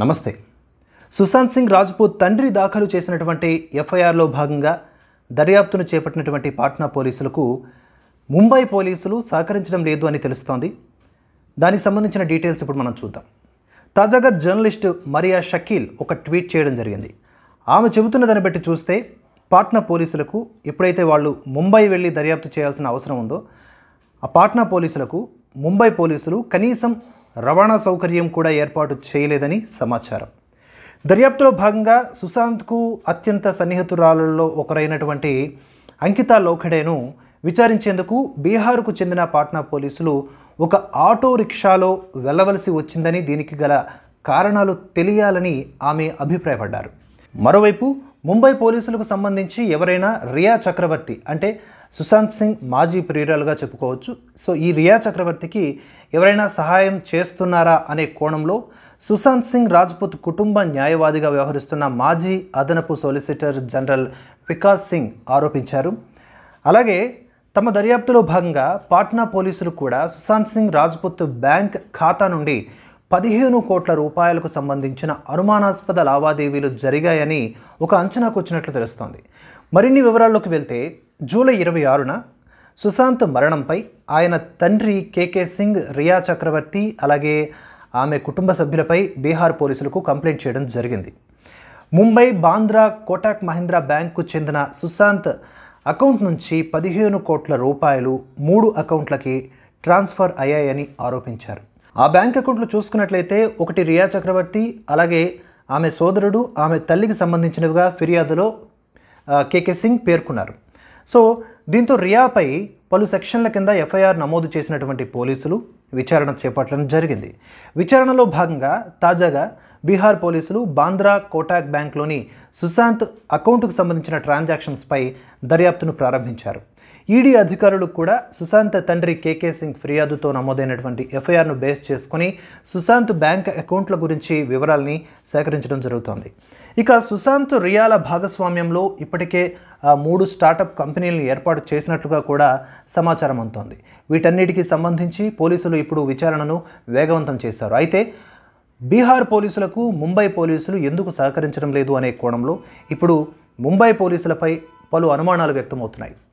నమస్తే సుశాంత్ సింగ్ రాజ్పూత్ తండ్రి దాఖలు చేసినటువంటి ఎఫ్ఐఆర్లో భాగంగా దర్యాప్తును చేపట్టినటువంటి పాట్నా పోలీసులకు ముంబై పోలీసులు సహకరించడం లేదు అని తెలుస్తోంది దానికి సంబంధించిన డీటెయిల్స్ ఇప్పుడు మనం చూద్దాం తాజాగా జర్నలిస్టు మరియా షకీల్ ఒక ట్వీట్ చేయడం జరిగింది ఆమె చెబుతున్న దాన్ని బట్టి చూస్తే పాట్నా పోలీసులకు ఎప్పుడైతే వాళ్ళు ముంబై వెళ్ళి దర్యాప్తు చేయాల్సిన అవసరం ఉందో ఆ పాట్నా పోలీసులకు ముంబై పోలీసులు కనీసం రవాణా సౌకర్యం కూడా ఏర్పాటు చేయలేదని సమాచారం దర్యాప్తులో భాగంగా సుశాంత్కు అత్యంత సన్నిహితురాలలో ఒకరైనటువంటి అంకిత లోఖడేను విచారించేందుకు బీహార్కు చెందిన పాట్నా పోలీసులు ఒక ఆటో రిక్షాలో వెళ్ళవలసి వచ్చిందని దీనికి గల కారణాలు తెలియాలని ఆమె అభిప్రాయపడ్డారు మరోవైపు ముంబై పోలీసులకు సంబంధించి ఎవరైనా రియా చక్రవర్తి అంటే సుశాంత్ సింగ్ మాజీ ప్రియురాలుగా చెప్పుకోవచ్చు సో ఈ రియా చక్రవర్తికి ఎవరైనా సహాయం చేస్తున్నారా అనే కోణంలో సుశాంత్ సింగ్ రాజ్పుత్ కుటుంబ న్యాయవాదిగా వ్యవహరిస్తున్న మాజీ అదనపు సొలిసిటర్ జనరల్ వికాస్ సింగ్ ఆరోపించారు అలాగే తమ దర్యాప్తులో భాగంగా పాట్నా పోలీసులు కూడా సుశాంత్ సింగ్ రాజ్పుత్ బ్యాంక్ ఖాతా నుండి పదిహేను కోట్ల రూపాయలకు సంబంధించిన అనుమానాస్పద లావాదేవీలు జరిగాయని ఒక అంచనాకు వచ్చినట్లు తెలుస్తోంది మరిన్ని వివరాల్లోకి వెళ్తే జూలై ఇరవై ఆరున సుశాంత్ మరణంపై ఆయన తండ్రి కేకే సింగ్ రియా చక్రవర్తి అలాగే ఆమె కుటుంబ సభ్యులపై బీహార్ పోలీసులకు కంప్లైంట్ చేయడం జరిగింది ముంబై బాంద్రా కోటాక్ మహీంద్రా బ్యాంకు చెందిన సుశాంత్ అకౌంట్ నుంచి పదిహేను కోట్ల రూపాయలు మూడు అకౌంట్లకి ట్రాన్స్ఫర్ అయ్యాయని ఆరోపించారు ఆ బ్యాంక్ అకౌంట్లు చూసుకున్నట్లయితే ఒకటి రియా చక్రవర్తి అలాగే ఆమె సోదరుడు ఆమె తల్లికి సంబంధించినవిగా ఫిర్యాదులో కేకే సింగ్ పేర్కొన్నారు సో దీంతో రియాపై పలు సెక్షన్ల కింద ఎఫ్ఐఆర్ నమోదు చేసినటువంటి పోలీసులు విచారణ చేపట్టడం జరిగింది విచారణలో భాగంగా తాజాగా బీహార్ పోలీసులు బాంద్రా కోటాక్ బ్యాంక్లోని సుశాంత్ అకౌంటుకు సంబంధించిన ట్రాన్సాక్షన్స్పై దర్యాప్తును ప్రారంభించారు ఈడీ అధికారులు కూడా సుశాంత్ తండ్రి కేకే సింగ్ ఫిర్యాదుతో నమోదైనటువంటి ఎఫ్ఐఆర్ను బేస్ చేసుకుని సుశాంత్ బ్యాంక్ అకౌంట్ల గురించి వివరాలని సేకరించడం జరుగుతోంది ఇక సుశాంత్ రియాల భాగస్వామ్యంలో ఇప్పటికే మూడు స్టార్టప్ కంపెనీలను ఏర్పాటు చేసినట్లుగా కూడా సమాచారం అందుతోంది వీటన్నిటికీ సంబంధించి పోలీసులు ఇప్పుడు విచారణను వేగవంతం చేశారు అయితే బీహార్ పోలీసులకు ముంబై పోలీసులు ఎందుకు సహకరించడం లేదు అనే కోణంలో ఇప్పుడు ముంబై పోలీసులపై పలు అనుమానాలు వ్యక్తమవుతున్నాయి